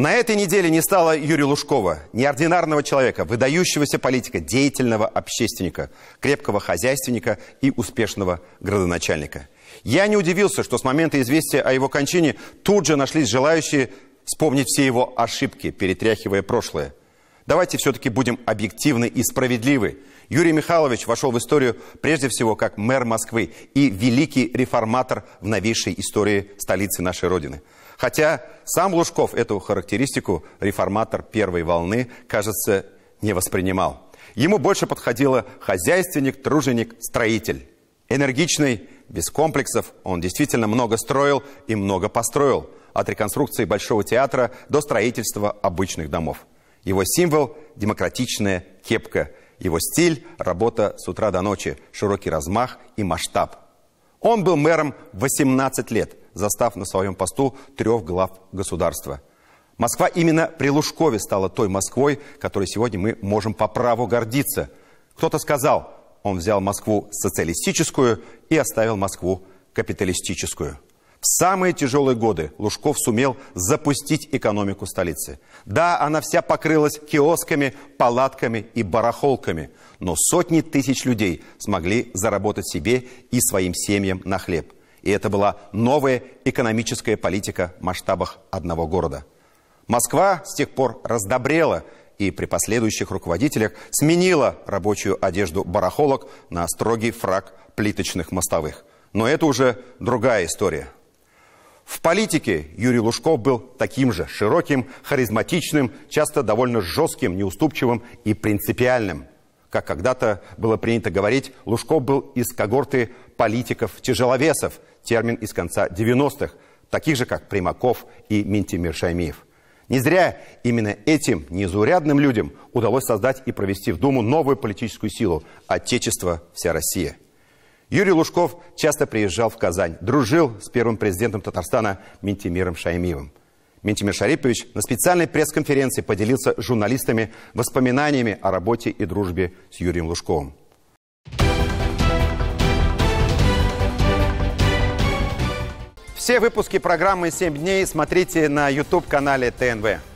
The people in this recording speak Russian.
На этой неделе не стало Юрия Лужкова, неординарного человека, выдающегося политика, деятельного общественника, крепкого хозяйственника и успешного градоначальника. Я не удивился, что с момента известия о его кончине тут же нашлись желающие вспомнить все его ошибки, перетряхивая прошлое. Давайте все-таки будем объективны и справедливы. Юрий Михайлович вошел в историю прежде всего как мэр Москвы и великий реформатор в новейшей истории столицы нашей Родины – Хотя сам Лужков эту характеристику реформатор первой волны, кажется, не воспринимал. Ему больше подходило хозяйственник, труженик, строитель. Энергичный, без комплексов, он действительно много строил и много построил. От реконструкции Большого театра до строительства обычных домов. Его символ – демократичная кепка. Его стиль – работа с утра до ночи, широкий размах и масштаб. Он был мэром 18 лет, застав на своем посту трех глав государства. Москва именно при Лужкове стала той Москвой, которой сегодня мы можем по праву гордиться. Кто-то сказал, он взял Москву социалистическую и оставил Москву капиталистическую. В самые тяжелые годы Лужков сумел запустить экономику столицы. Да, она вся покрылась киосками, палатками и барахолками, но сотни тысяч людей смогли заработать себе и своим семьям на хлеб – и это была новая экономическая политика в масштабах одного города. Москва с тех пор раздобрела и при последующих руководителях сменила рабочую одежду барахолок на строгий фраг плиточных мостовых. Но это уже другая история. В политике Юрий Лужков был таким же широким, харизматичным, часто довольно жестким, неуступчивым и принципиальным. Как когда-то было принято говорить, Лужков был из когорты политиков-тяжеловесов, термин из конца 90-х, таких же, как Примаков и Минтимир Шаймиев. Не зря именно этим незаурядным людям удалось создать и провести в Думу новую политическую силу – Отечество «Вся Россия». Юрий Лужков часто приезжал в Казань, дружил с первым президентом Татарстана Ментимиром Шаймиевым. Ментимир Шарипович на специальной пресс-конференции поделился с журналистами воспоминаниями о работе и дружбе с Юрием Лужковым. Все выпуски программы семь дней» смотрите на YouTube-канале ТНВ.